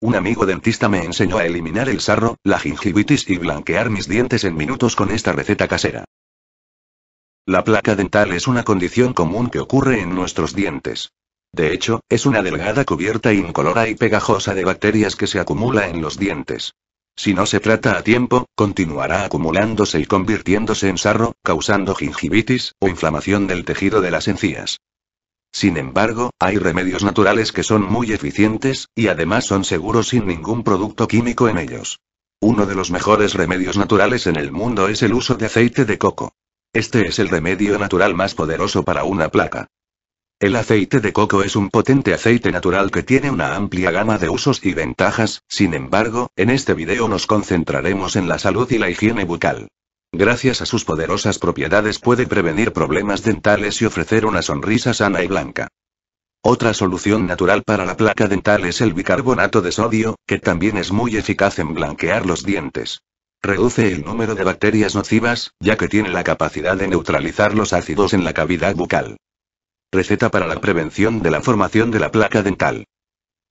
Un amigo dentista me enseñó a eliminar el sarro, la gingivitis y blanquear mis dientes en minutos con esta receta casera. La placa dental es una condición común que ocurre en nuestros dientes. De hecho, es una delgada cubierta incolora y pegajosa de bacterias que se acumula en los dientes. Si no se trata a tiempo, continuará acumulándose y convirtiéndose en sarro, causando gingivitis o inflamación del tejido de las encías. Sin embargo, hay remedios naturales que son muy eficientes, y además son seguros sin ningún producto químico en ellos. Uno de los mejores remedios naturales en el mundo es el uso de aceite de coco. Este es el remedio natural más poderoso para una placa. El aceite de coco es un potente aceite natural que tiene una amplia gama de usos y ventajas, sin embargo, en este video nos concentraremos en la salud y la higiene bucal. Gracias a sus poderosas propiedades puede prevenir problemas dentales y ofrecer una sonrisa sana y blanca. Otra solución natural para la placa dental es el bicarbonato de sodio, que también es muy eficaz en blanquear los dientes. Reduce el número de bacterias nocivas, ya que tiene la capacidad de neutralizar los ácidos en la cavidad bucal. Receta para la prevención de la formación de la placa dental.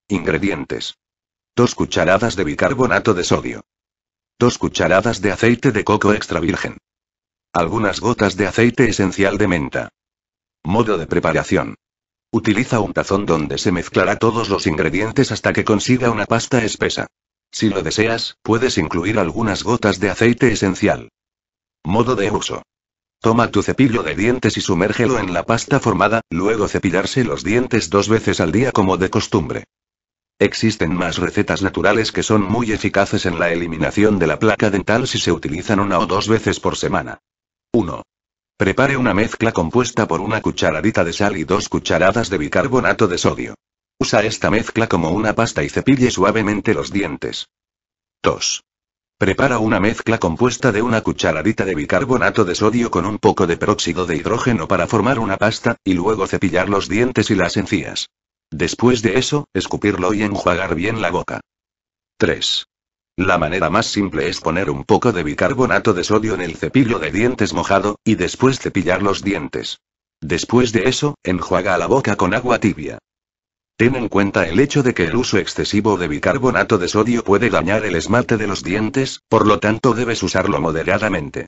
Ingredientes. 2 cucharadas de bicarbonato de sodio. 2 cucharadas de aceite de coco extra virgen. Algunas gotas de aceite esencial de menta. Modo de preparación. Utiliza un tazón donde se mezclará todos los ingredientes hasta que consiga una pasta espesa. Si lo deseas, puedes incluir algunas gotas de aceite esencial. Modo de uso. Toma tu cepillo de dientes y sumérgelo en la pasta formada, luego cepillarse los dientes dos veces al día como de costumbre. Existen más recetas naturales que son muy eficaces en la eliminación de la placa dental si se utilizan una o dos veces por semana. 1. Prepare una mezcla compuesta por una cucharadita de sal y dos cucharadas de bicarbonato de sodio. Usa esta mezcla como una pasta y cepille suavemente los dientes. 2. Prepara una mezcla compuesta de una cucharadita de bicarbonato de sodio con un poco de peróxido de hidrógeno para formar una pasta, y luego cepillar los dientes y las encías. Después de eso, escupirlo y enjuagar bien la boca. 3. La manera más simple es poner un poco de bicarbonato de sodio en el cepillo de dientes mojado, y después cepillar los dientes. Después de eso, enjuaga la boca con agua tibia. Ten en cuenta el hecho de que el uso excesivo de bicarbonato de sodio puede dañar el esmalte de los dientes, por lo tanto debes usarlo moderadamente.